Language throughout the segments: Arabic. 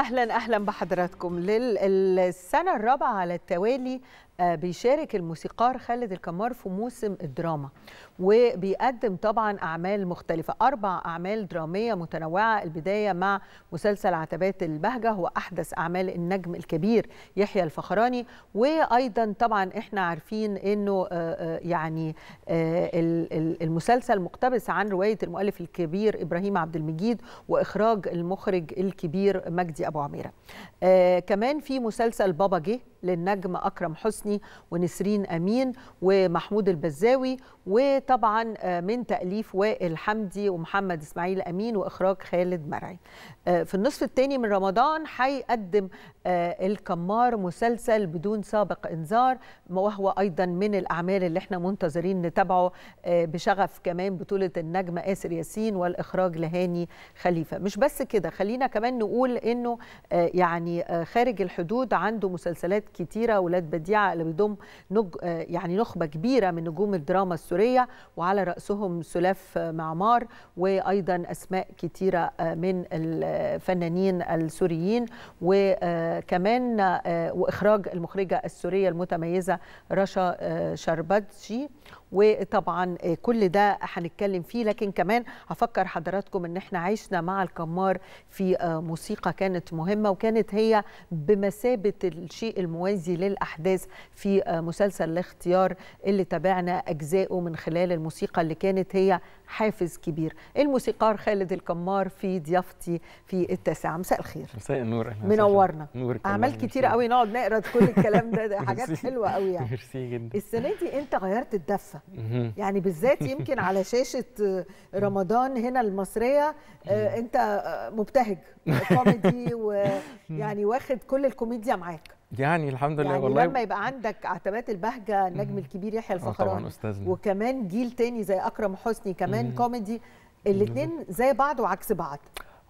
اهلا اهلا بحضراتكم للسنه الرابعه على التوالي آه، بيشارك الموسيقار خالد الكمار في موسم الدراما وبيقدم طبعا أعمال مختلفة أربع أعمال درامية متنوعة البداية مع مسلسل عتبات البهجة هو أحدث أعمال النجم الكبير يحيى الفخراني وأيضا طبعا إحنا عارفين أنه آه، آه، يعني المسلسل مقتبس عن رواية المؤلف الكبير إبراهيم عبد المجيد وإخراج المخرج الكبير مجدي أبو عميرة كمان في مسلسل بابا جه للنجم اكرم حسني ونسرين امين ومحمود البزاوي وطبعا آه، من تاليف وائل حمدي ومحمد اسماعيل امين واخراج خالد مرعي آه، في النصف الثاني من رمضان هيقدم آه، الكمار مسلسل بدون سابق انذار وهو ايضا من الاعمال اللي احنا منتظرين نتابعه بشغف كمان بطوله النجم اسر ياسين والاخراج لهاني خليفه مش بس كده خلينا كمان نقول انه يعني خارج الحدود عنده مسلسلات كتيره اولاد بديعه اللي بيضم نج... يعني نخبه كبيره من نجوم الدراما السوريه وعلى راسهم سلاف معمار وايضا اسماء كتيره آه، من الفنانين السوريين وكمان آه، آه، واخراج المخرجه السوريه المتميزه رشا شربتشي وطبعا آه، كل ده هنتكلم فيه لكن كمان هفكر حضراتكم ان احنا عشنا مع الكمار في آه، موسيقى كانت مهمه وكانت هي بمثابه الشيء الموازي للاحداث في آه، مسلسل الاختيار اللي تابعنا اجزائه من خلال الموسيقى اللي كانت هي حافز كبير الموسيقار خالد الكمار في ضيافتي في التاسعه مساء الخير مساء النور منورنا نورك اعمال كتير قوي نقعد نقرا كل الكلام ده, ده حاجات حلوه قوي يعني ميرسي جدا السنه دي انت غيرت الدفه يعني بالذات يمكن على شاشه آه، رمضان هنا المصريه آه، انت آه، مبتهج كوميدي ويعني واخد كل الكوميديا معاك يعني الحمد لله يعني والله لما يبقى عندك عتبات البهجه النجم الكبير يحيى الفخراني طبعا استاذنا وكمان جيل تاني زي اكرم حسني كمان كوميدي الاثنين زي بعض وعكس بعض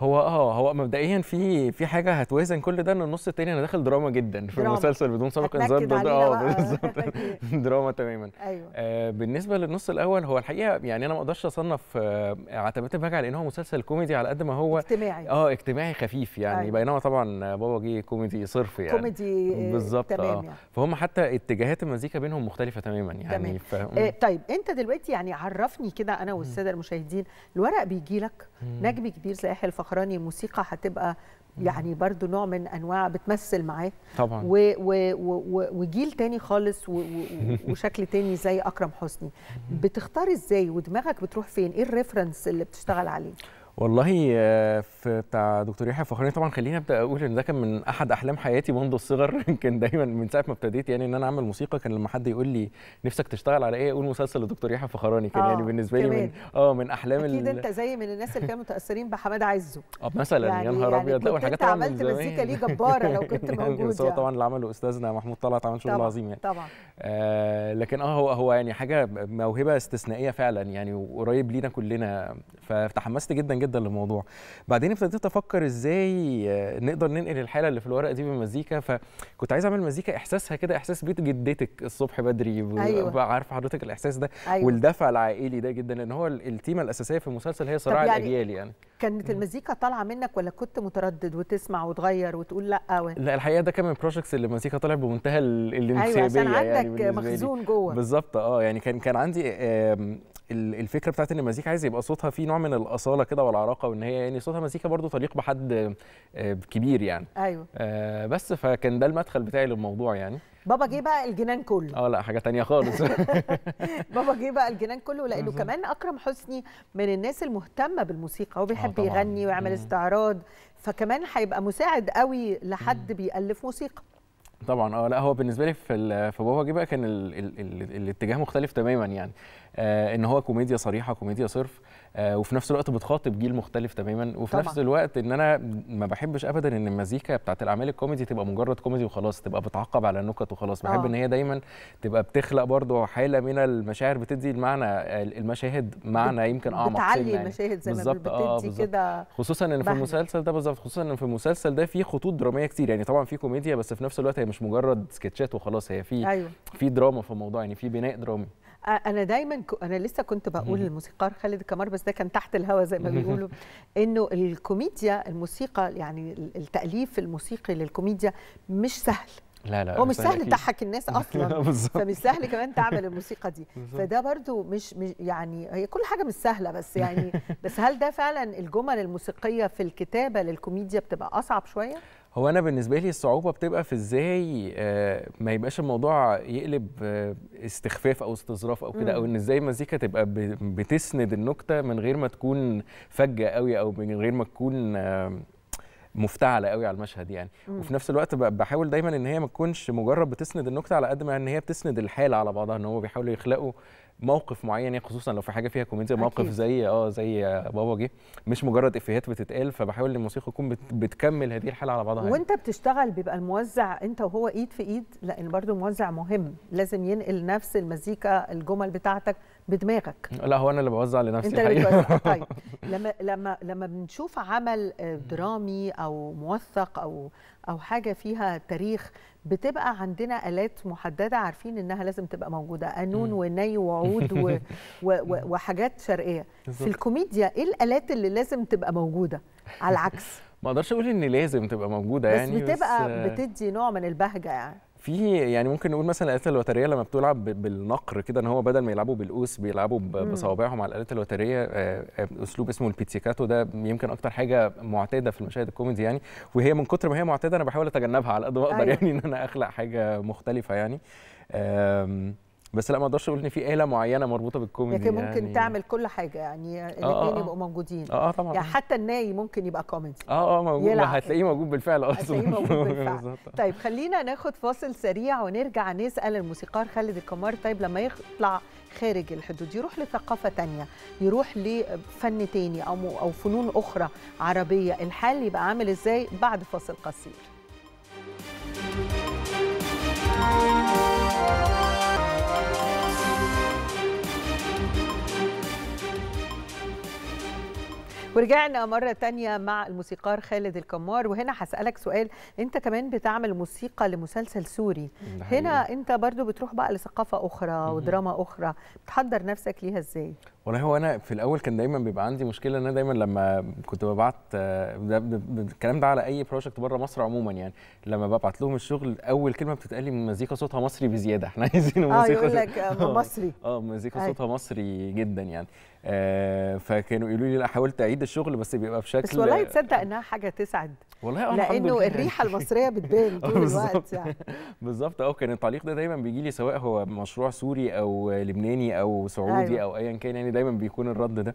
هو اه هو مبدئيا في في حاجه هتوازن كل ده ان النص التاني انا داخل دراما جدا في دراما. المسلسل بدون سابق انذار اه بالظبط دراما تماما ايوه آه بالنسبه للنص الاول هو الحقيقه يعني انا ما اقدرش اصنف آه عتبات البجع لان هو مسلسل كوميدي على قد ما هو اجتماعي اه اجتماعي خفيف يعني أيوة. بينما طبعا بابا جه كوميدي صرف يعني كوميدي آه، بالظبط آه. تمام آه. يعني. فهم حتى اتجاهات المزيكا بينهم مختلفه تماما يعني ف... آه طيب انت دلوقتي يعني عرفني كده انا والساده المشاهدين الورق بيجي لك نجم كبير زي الفخر الاخراني موسيقى هتبقى يعني برضو نوع من انواع بتمثل معاه طبعا و و و وجيل تاني خالص و و وشكل تاني زي اكرم حسني بتختار ازاي ودماغك بتروح فين ايه الريفرنس اللي بتشتغل عليه والله آه، في بتاع دكتور يحيى فخراني طبعا خليني ابدا اقول ان ده كان من احد احلام حياتي منذ الصغر كان دايما من ساعه ما ابتديت يعني ان انا اعمل موسيقى كان لما حد يقول لي نفسك تشتغل على ايه اقول مسلسل لدكتور يحيى فخراني كان يعني آه يعني بالنسبه لي من اه من احلام اكيد انت زي من الناس اللي كانوا متاثرين بحماد عزه اه مثلا يعني يا نهار يعني ابيض لا والحاجات طبعا عملت مزيكا ليه جباره لو كنت يعني موجود يعني. هو طبعا اللي عمله استاذنا محمود طلعت عمل شغل عظيم يعني طبعا آه لكن اه هو هو يعني حاجه موهبه استثنائيه فعلا يعني وقريب لينا كلنا فتحمست جدا جدا جدا للموضوع بعدين ابتديت افكر ازاي آه، نقدر ننقل الحاله اللي في الورق دي بالمزيكا فكنت عايز اعمل مزيكا احساسها كده احساس بيت جدتك الصبح بدري أيوة. عارفه حضرتك الاحساس ده أيوة. والدفع العائلي ده جدا لان هو التيمه الاساسيه في المسلسل هي صراع يعني الاجيال يعني كانت المزيكا طالعه منك ولا كنت متردد وتسمع وتغير وتقول لا و... لا الحقيقه ده كان من البروجكتس اللي المزيكا طلع بمنتهى الانسيابيه ايوه عشان يعني عندك يعني مخزون جوه بالظبط اه يعني كان كان عندي الفكره بتاعت ان المزيكا عايز يبقى صوتها فيه نوع من الاصاله كده والعراقه وان هي يعني صوتها مزيكا برضو طليق بحد آه، كبير يعني ايوه آه، بس فكان ده المدخل بتاعي للموضوع يعني بابا جه بقى الجنان كله اه لا حاجه تانية خالص بابا جه بقى الجنان كله لانه كمان اكرم حسني من الناس المهتمه بالموسيقى هو بيحب آه، يغني ويعمل استعراض فكمان هيبقى مساعد قوي لحد بيالف موسيقى طبعا اه لا هو بالنسبه لي في في بابا جه بقى كان الاتجاه مختلف تماما يعني آه ان هو كوميديا صريحه كوميديا صرف آه، وفي نفس الوقت بتخاطب جيل مختلف تماما وفي طبعا. نفس الوقت ان انا ما بحبش ابدا ان المزيكا بتاعت الاعمال الكوميدي تبقى مجرد كوميدي وخلاص تبقى بتعقب على النكت وخلاص بحب آه. ان هي دايما تبقى بتخلق برضو حاله من المشاعر بتدي المعنى المشاهد معنى يمكن اعمق بتعلي يعني. المشاهد زي ما آه، بتدي كده خصوصا ان في المسلسل ده بالظبط خصوصا ان في المسلسل ده في خطوط دراميه كتير يعني طبعا في كوميديا بس في نفس الوقت هي مش مجرد سكتشات وخلاص هي في أيوه. في دراما في الموضوع يعني في بناء درامي انا دايما ك... انا لسه كنت بقول الموسيقار خالد الكمار بس ده كان تحت الهوا زي ما بيقولوا انه الكوميديا الموسيقى يعني التاليف الموسيقي للكوميديا مش سهل لا لا هو مش سهل تضحك الناس اصلا فمش سهل كمان تعمل الموسيقى دي فده برضو مش, مش يعني هي كل حاجه مش سهله بس يعني بس هل ده فعلا الجمل الموسيقيه في الكتابه للكوميديا بتبقى اصعب شويه هو انا بالنسبه لي الصعوبه بتبقى في ازاي آه، ما يبقاش الموضوع يقلب آه، استخفاف او استظراف او كده او ان ازاي المزيكا تبقى بتسند النكته من غير ما تكون فجه قوي او من غير ما تكون آه، مفتعله قوي على المشهد يعني مم. وفي نفس الوقت بحاول دايما ان هي ما تكونش مجرد بتسند النكته على قد ما ان هي بتسند الحاله على بعضها ان هو بيحاولوا يخلقوا موقف معين يعني خصوصا لو في حاجه فيها كوميديا موقف زي اه زي بابا جه مش مجرد افيهات بتتقال فبحاول الموسيقى تكون بتكمل هذه الحاله على بعضها يعني. وانت يعني. بتشتغل بيبقى الموزع انت وهو ايد في ايد لان برضو الموزع مهم لازم ينقل نفس المزيكا الجمل بتاعتك بدماغك لا هو انا اللي بوزع لنفسي انت اللي طيب لما لما لما بنشوف عمل آه، درامي او موثق او او حاجه فيها تاريخ بتبقى عندنا الات محدده عارفين انها لازم تبقى موجوده قانون وني وعود و و و وحاجات شرقيه في الكوميديا ايه الالات اللي لازم تبقى موجوده على العكس ما اقدرش اقول ان لازم تبقى موجوده يعني بس بتبقى بتدي نوع من البهجه يعني في يعني ممكن نقول مثلا الالات الوتريه لما بتلعب بالنقر كده ان هو بدل ما يلعبوا بالقوس بيلعبوا بصوابعهم على الالات الوتريه آه، آه، اسلوب اسمه البيتسيكاتو ده يمكن اكتر حاجه معتاده في المشاهد الكوميدي يعني وهي من كتر ما هي معتاده انا بحاول اتجنبها على قد ما اقدر أيوة. يعني ان انا اخلق حاجه مختلفه يعني بس لا ما اقدرش اقول ان في آلة معينه مربوطه بالكوميدي لكن ممكن يعني... تعمل كل حاجه يعني آه، آه، الاثنين آه. يبقوا موجودين اه اه طبعا يعني حتى الناي ممكن يبقى كوميدي اه اه موجود هتلاقيه موجود بالفعل اصلا هتلاقيه موجود بالفعل طيب خلينا ناخد فاصل سريع ونرجع نسال الموسيقار خالد الكمار طيب لما يطلع خارج الحدود يروح لثقافة ثانيه يروح لفن ثاني أو, أو فنون أخرى عربية الحال يبقى عامل إزاي بعد فاصل قصير ورجعنا مرة تانية مع الموسيقار خالد الكمار وهنا هسألك سؤال أنت كمان بتعمل موسيقى لمسلسل سوري هنا أنت برضو بتروح بقى لثقافة أخرى ودراما أخرى بتحضر نفسك ليها إزاي؟ والله هو انا في الاول كان دايما بيبقى عندي مشكله ان انا دايما لما كنت ببعت الكلام ده على اي بروجكت بره مصر عموما يعني لما ببعت لهم الشغل اول كلمه بتتقال لي مزيكا صوتها مصري بزياده احنا عايزين مزيكا اه يقول لك مصري اه, آه، مزيكا صوتها مصري جدا يعني آه، فكانوا يقولوا لي لا حاولت اعيد الشغل بس بيبقى بشكل بس والله تصدق انها حاجه تسعد والله أه، لانه الريحه المصريه بتبان طول الوقت يعني بالظبط اه كان التعليق ده دايما بيجي لي سواء هو مشروع سوري او لبناني او سعودي أيوة. او ايا كان يعني دايما بيكون الرد ده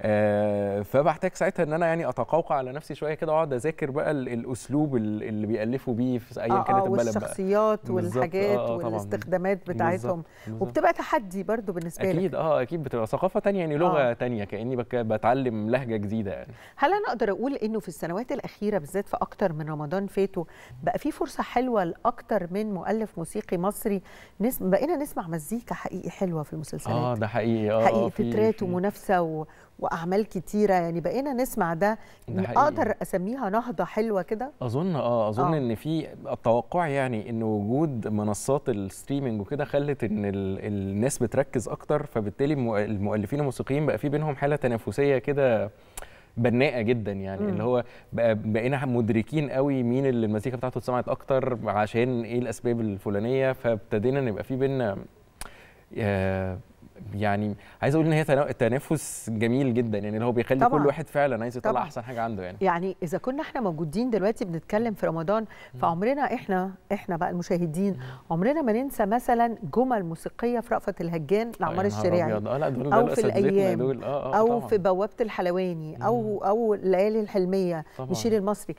آه، فبحتاج ساعتها ان انا يعني اتقوقع على نفسي شويه كده واقعد اذاكر بقى الاسلوب اللي بيالفوا بيه في ايا آه، كانت آه، البلد والشخصيات والحاجات آه والاستخدامات بتاعتهم بالزبط. وبتبقى تحدي برضو بالنسبه أكيد لك اكيد اه اكيد بتبقى ثقافه تانية يعني لغه آه. تانية كاني بتعلم لهجه جديده يعني هل انا اقدر اقول انه في السنوات الاخيره بالذات في اكتر من رمضان فاتوا بقى في فرصه حلوه لاكتر من مؤلف موسيقي مصري نسم بقينا نسمع مزيكا حقيقي حلوه في المسلسلات اه ده حقيقي اه حقيقي فكرات ومنافسه و... واعمال كتيره يعني بقينا نسمع ده اقدر اسميها نهضه حلوه كده اظن اه اظن آه. ان في التوقع يعني ان وجود منصات الستريمنج وكده خلت ان الناس بتركز اكتر فبالتالي المؤلفين الموسيقيين بقى في بينهم حاله تنافسيه كده بناءه جدا يعني مم. اللي هو بقينا مدركين قوي مين اللي المزيكا بتاعته اتسمعت اكتر عشان ايه الاسباب الفلانيه فابتدينا نبقى في بينا آه، يعني عايز اقول ان هي تنافس جميل جدا يعني اللي هو بيخلي طبعًا. كل واحد فعلا عايز يطلع احسن حاجه عنده يعني يعني اذا كنا احنا موجودين دلوقتي بنتكلم في رمضان فعمرنا احنا احنا بقى المشاهدين عمرنا ما ننسى مثلا جمل موسيقيه في رأفت الهجان لعمار آه الشريعي او في الايام دول. آه آه او طبعًا. في بوابه الحلواني او او الليالي الحلميه طبعًا. المصري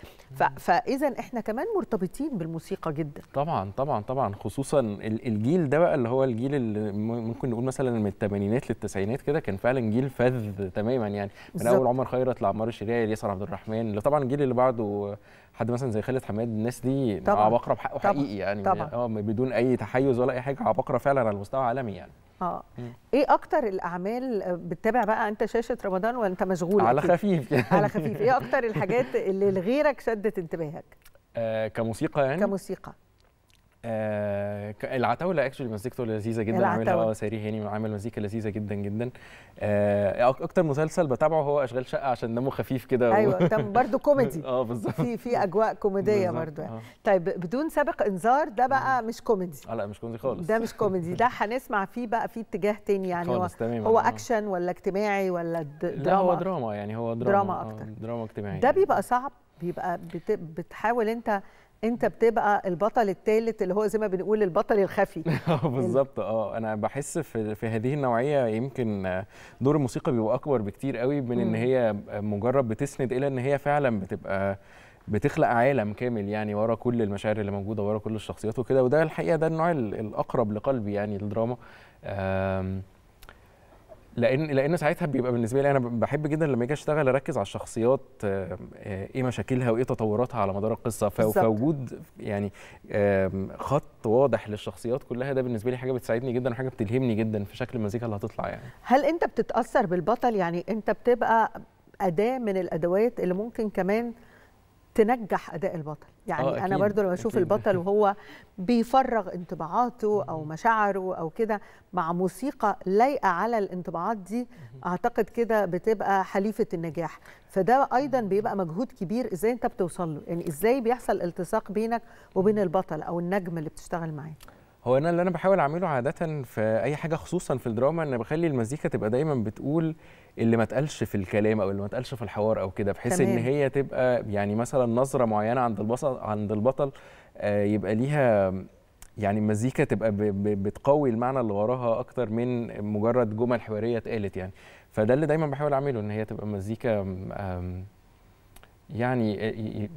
فاذا احنا كمان مرتبطين بالموسيقى جدا طبعا طبعا طبعا خصوصا الجيل ده بقى اللي هو الجيل اللي ممكن نقول مثلا من الثمانينات للتسعينات كده كان فعلا جيل فذ تماما يعني من بالزبط. اول عمر خيرت لعمار الشريعي لياسر عبد الرحمن اللي طبعا الجيل اللي بعده حد مثلا زي خالد حماد الناس دي طبعا عبقره بحقه طبعا. حقيقي يعني طبعا. اه بدون اي تحيز ولا اي حاجه عبقره فعلا على المستوى العالمي يعني اه ايه اكتر الاعمال آه، بتتابع بقى انت شاشه رمضان وانت مشغول على خفيف يعني. على خفيف ايه اكتر الحاجات اللي لغيرك شدت انتباهك آه كموسيقى يعني كموسيقى آه العتاوله اكشلي مزيكته لذيذه جدا عاملها ساري هاني عامل مزيكا لذيذه جدا جدا آه اكتر مسلسل بتابعه هو اشغال شقه عشان دمه خفيف كده و... ايوه طب برضه كوميدي اه بالظبط في في اجواء كوميديه برضه يعني. آه. طيب بدون سابق انذار ده بقى مش كوميدي لا مش كوميدي خالص ده مش كوميدي ده هنسمع فيه بقى في اتجاه تاني يعني هو, هو آه. اكشن ولا اجتماعي ولا دراما لا هو دراما يعني هو دراما دراما آه، اكتر دراما اجتماعيه ده يعني. بيبقى صعب بيبقى بتحاول انت انت بتبقى البطل الثالث اللي هو زي ما بنقول البطل الخفي آه، بالظبط اه انا بحس في, في هذه النوعيه يمكن دور الموسيقى بيبقى اكبر بكتير قوي من ان هي مجرد بتسند الى ان هي فعلا بتبقى بتخلق عالم كامل يعني ورا كل المشاعر اللي موجوده ورا كل الشخصيات وكده وده الحقيقه ده النوع الاقرب لقلبي يعني الدراما لان لان ساعتها بيبقى بالنسبه لي انا بحب جدا لما اجي اشتغل اركز على الشخصيات آه، ايه مشاكلها وايه تطوراتها على مدار القصه فوجود يعني خط واضح للشخصيات كلها ده بالنسبه لي حاجه بتساعدني جدا وحاجه بتلهمني جدا في شكل المزيكا اللي هتطلع يعني هل انت بتتاثر بالبطل يعني انت بتبقى اداه من الادوات اللي ممكن كمان تنجح اداء البطل يعني آه، انا برضو لما اشوف البطل وهو بيفرغ انطباعاته او مشاعره او كده مع موسيقى لايقه على الانطباعات دي اعتقد كده بتبقى حليفه النجاح فده ايضا بيبقى مجهود كبير ازاي انت بتوصل له يعني ازاي بيحصل التصاق بينك وبين البطل او النجم اللي بتشتغل معاه هو انا اللي انا بحاول اعمله عاده في اي حاجه خصوصا في الدراما ان بخلي المزيكا تبقى دايما بتقول اللي ما اتقالش في الكلام او اللي ما اتقالش في الحوار او كده بحيث ان هي تبقى يعني مثلا نظره معينه عند البطل عند البطل آه، يبقى ليها يعني المزيكا تبقى بتقوي المعنى اللي وراها اكتر من مجرد جمل حواريه اتقالت يعني فده اللي دايما بحاول اعمله ان هي تبقى مزيكا يعني آه،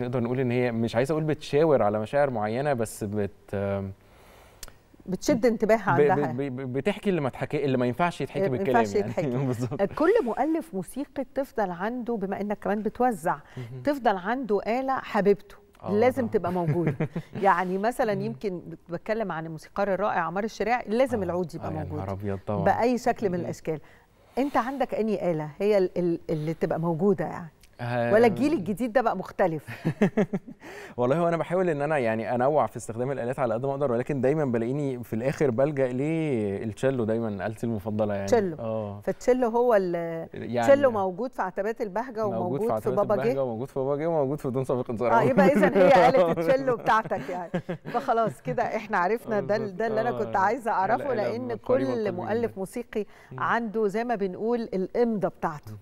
نقدر نقول ان هي مش عايز اقول بتشاور على مشاعر معينه بس بت بتشد انتباهها عندها بتحكي اللي ما تحكي اللي ما ينفعش يتحكي بالكلام ما ينفعش يعني. يتحكي يعني كل مؤلف موسيقي تفضل عنده بما انك كمان بتوزع تفضل عنده آلة حبيبته آه لازم آه. تبقى موجوده يعني مثلا يمكن بتكلم عن الموسيقار الرائع عمار الشراع لازم آه. العود يبقى آه موجود باي شكل من الاشكال انت عندك اني آلة هي اللي تبقى موجوده يعني ولا آه. الجيل الجديد ده بقى مختلف والله هو انا بحاول ان انا يعني انوع في استخدام الالات على قد ما اقدر ولكن دايما بلاقيني في الاخر بلجا للتشيلو دايما آلتي المفضله يعني تشيلو اه فالتشيلو هو يعني تشيلو موجود في عتبات البهجه وموجود موجود في, في بابا جه وموجود في بابا جه وموجود في دون سابق انصراف اه يبقى اذا هي آلة التشيلو بتاعتك يعني فخلاص كده احنا عرفنا ده ده اللي انا كنت آه. عايزه اعرفه لان كل مؤلف موسيقي عنده زي ما بنقول الامضه بتاعته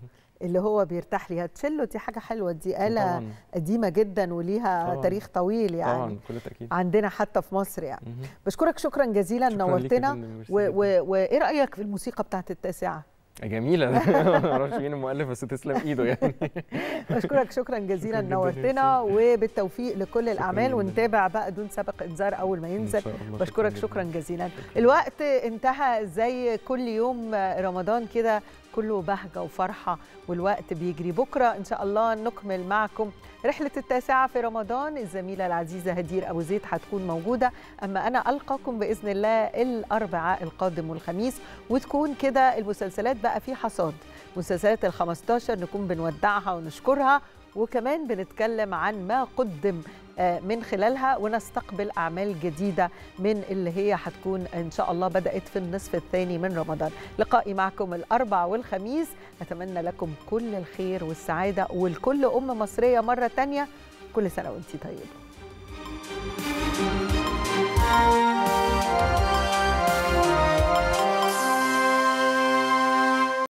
اللي هو بيرتاح ليها تشيلو دي حاجه حلوه دي آلة قديمه جدا وليها طبعاً. تاريخ طويل يعني طبعا بكل تاكيد عندنا حتى في مصر يعني مم. بشكرك شكرا جزيلا شكرا نورتنا وايه رايك في الموسيقى بتاعه التاسعه جميلة أنا ما اعرفش مين المؤلف بس تسلم ايده يعني بشكرك شكرا جزيلا نورتنا وبالتوفيق لكل الاعمال ونتابع بقى دون سبق انذار اول ما ينزل بشكرك شكرا جزيلا الوقت انتهى زي كل يوم آه، رمضان كده كله بهجة وفرحة والوقت بيجري بكرة إن شاء الله نكمل معكم رحلة التاسعة في رمضان الزميلة العزيزة هدير أبو زيد هتكون موجودة أما أنا ألقاكم بإذن الله الأربعاء القادم والخميس وتكون كده المسلسلات بقى في حصاد مسلسلات ال 15 نكون بنودعها ونشكرها وكمان بنتكلم عن ما قدم آه، من خلالها ونستقبل أعمال جديدة من اللي هي هتكون إن شاء الله بدأت في النصف الثاني من رمضان لقائي معكم الأربع والخميس أتمنى لكم كل الخير والسعادة ولكل أم مصرية مرة تانية كل سنة وانتي طيبة